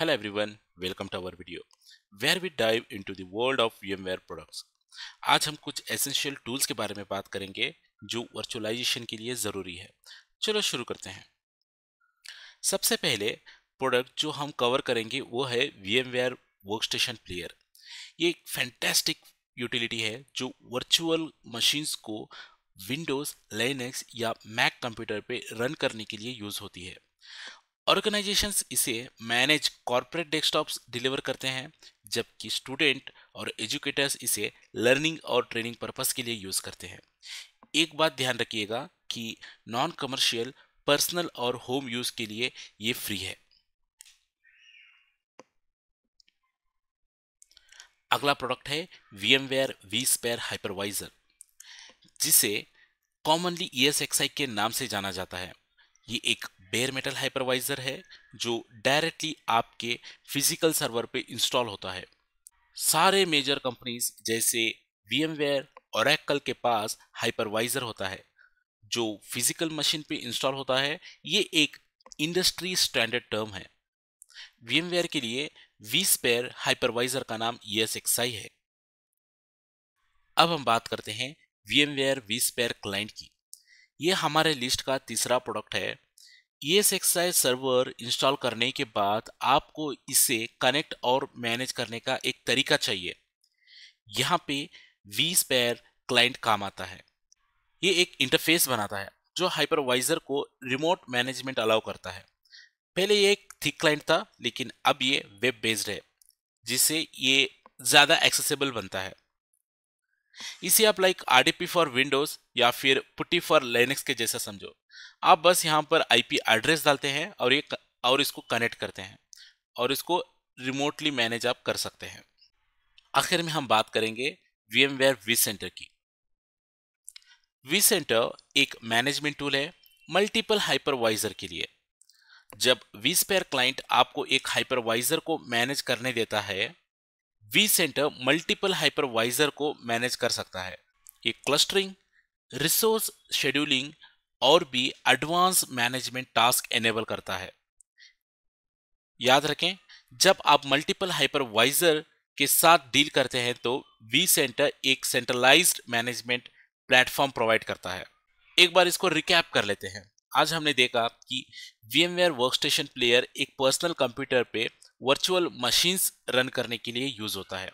Hello everyone, welcome to our video where we dive into the world of VMware products. आज हम कुछ essential tools के बारे में बात करेंगे जो virtualization के लिए ज़रूरी है चलो शुरू करते हैं सबसे पहले product जो हम cover करेंगे वो है VMware Workstation Player. ये एक fantastic utility है जो virtual machines को Windows, Linux या Mac computer पे run करने के लिए use होती है ऑर्गेनाइजेशन इसे मैनेज कॉरपोरेट डेस्कटॉप्स डिलीवर करते हैं जबकि स्टूडेंट और एजुकेटर्स इसे लर्निंग और ट्रेनिंग पर्पज़ के लिए यूज़ करते हैं एक बात ध्यान रखिएगा कि नॉन कमर्शियल पर्सनल और होम यूज़ के लिए ये फ्री है अगला प्रोडक्ट है VMware vSphere hypervisor जिसे कॉमनली ई e के नाम से जाना जाता है ये एक बेयर मेटल हाइपरवाइजर है जो डायरेक्टली आपके फिजिकल सर्वर पे इंस्टॉल होता है सारे मेजर कंपनीज जैसे वेयर और के पास हाइपरवाइजर होता है जो फिजिकल मशीन पे इंस्टॉल होता है ये एक इंडस्ट्री स्टैंडर्ड टर्म है एम के लिए वी स्पेयर हाइपरवाइजर का नाम ESXi है अब हम बात करते हैं वीएमवेयर वी स्पेयर क्लाइंट की ये हमारे लिस्ट का तीसरा प्रोडक्ट है ESXi सर्वर इंस्टॉल करने के बाद आपको इसे कनेक्ट और मैनेज करने का एक तरीका चाहिए यहाँ पे वी स्पेयर क्लाइंट काम आता है ये एक इंटरफेस बनाता है जो हाइपरवाइजर को रिमोट मैनेजमेंट अलाउ करता है पहले ये एक थिक क्लाइंट था लेकिन अब ये वेब बेस्ड है जिससे ये ज़्यादा एक्सेसिबल बनता है इसे आप लाइक आरडीपी फॉर विंडोज या फिर पुट्टी फॉर लाइनेक्स के जैसा समझो आप बस यहाँ पर आईपी एड्रेस डालते हैं और ये और इसको कनेक्ट करते हैं और इसको रिमोटली मैनेज आप कर सकते हैं आखिर में हम बात करेंगे VMware vCenter की वी सेंटर एक मैनेजमेंट टूल है मल्टीपल हाइपरवाइजर के लिए जब वी स्पेयर क्लाइंट आपको एक हाइपरवाइजर को मैनेज करने देता है वी सेंटर मल्टीपल हाइपरवाइजर को मैनेज कर सकता है ये क्लस्टरिंग रिसोर्स शेड्यूलिंग और भी एडवांस मैनेजमेंट टास्क एनेबल करता है याद रखें जब आप मल्टीपल हाइपरवाइजर के साथ डील करते हैं तो वी सेंटर एक सेंट्रलाइज्ड मैनेजमेंट प्लेटफॉर्म प्रोवाइड करता है एक बार इसको रिकैप कर लेते हैं आज हमने देखा कि VMware workstation player एक पर्सनल कंप्यूटर पे वर्चुअल मशीन्स रन करने के लिए यूज होता है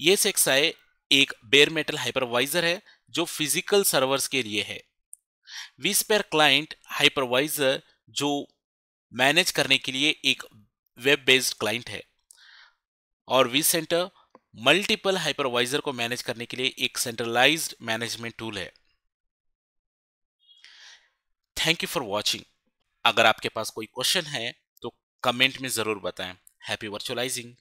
ये सेक्साए एक बेयर मेटल हाइपरवाइजर है जो फिजिकल सर्वर्स के लिए है विस्पेर क्लाइंट हाइपरवाइजर जो मैनेज करने के लिए एक वेब बेस्ड क्लाइंट है और वी सेंटर मल्टीपल हाइपरवाइजर को मैनेज करने के लिए एक सेंट्रलाइज्ड मैनेजमेंट टूल है थैंक यू फॉर वॉचिंग अगर आपके पास कोई क्वेश्चन है कमेंट में ज़रूर बताएं हैप्पी वर्चुअलाइजिंग